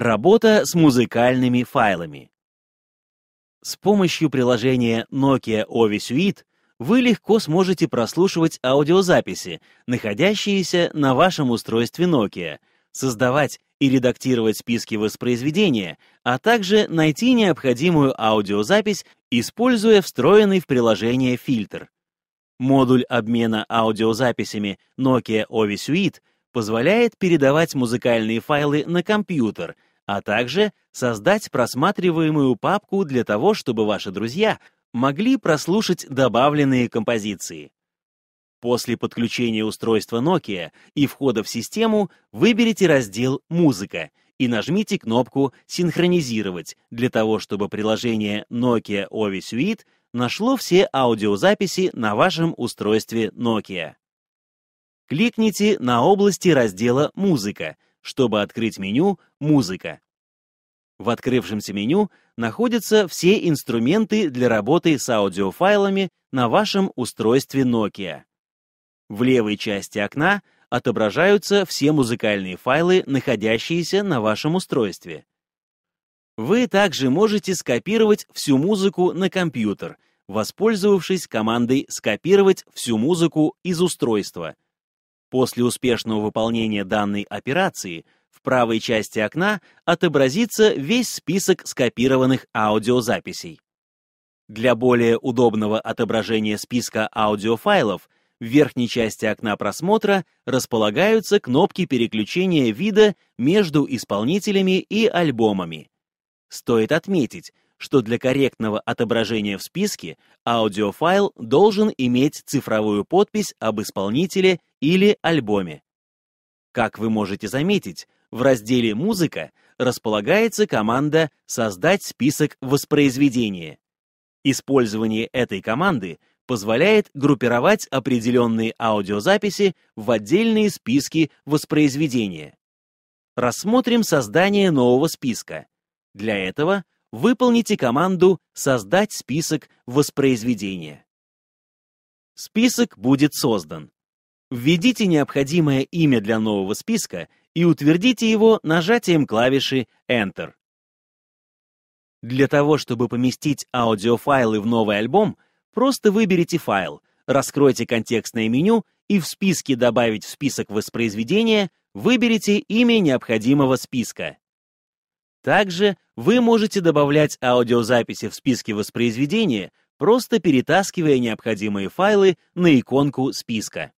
Работа с музыкальными файлами. С помощью приложения Nokia Ovi Suite вы легко сможете прослушивать аудиозаписи, находящиеся на вашем устройстве Nokia, создавать и редактировать списки воспроизведения, а также найти необходимую аудиозапись, используя встроенный в приложение фильтр. Модуль обмена аудиозаписями Nokia Ovi Suite позволяет передавать музыкальные файлы на компьютер — а также создать просматриваемую папку для того, чтобы ваши друзья могли прослушать добавленные композиции. После подключения устройства Nokia и входа в систему выберите раздел «Музыка» и нажмите кнопку «Синхронизировать» для того, чтобы приложение Nokia Ovi Suite нашло все аудиозаписи на вашем устройстве Nokia. Кликните на области раздела «Музыка», чтобы открыть меню «Музыка». В открывшемся меню находятся все инструменты для работы с аудиофайлами на вашем устройстве Nokia. В левой части окна отображаются все музыкальные файлы, находящиеся на вашем устройстве. Вы также можете скопировать всю музыку на компьютер, воспользовавшись командой «Скопировать всю музыку из устройства». После успешного выполнения данной операции – правой части окна отобразится весь список скопированных аудиозаписей. Для более удобного отображения списка аудиофайлов в верхней части окна просмотра располагаются кнопки переключения вида между исполнителями и альбомами. Стоит отметить, что для корректного отображения в списке аудиофайл должен иметь цифровую подпись об исполнителе или альбоме. Как вы можете заметить, в разделе «Музыка» располагается команда «Создать список воспроизведения». Использование этой команды позволяет группировать определенные аудиозаписи в отдельные списки воспроизведения. Рассмотрим создание нового списка. Для этого выполните команду «Создать список воспроизведения». Список будет создан. Введите необходимое имя для нового списка и утвердите его нажатием клавиши Enter. Для того, чтобы поместить аудиофайлы в новый альбом, просто выберите файл, раскройте контекстное меню и в списке «Добавить в список воспроизведения» выберите имя необходимого списка. Также вы можете добавлять аудиозаписи в списке воспроизведения, просто перетаскивая необходимые файлы на иконку списка.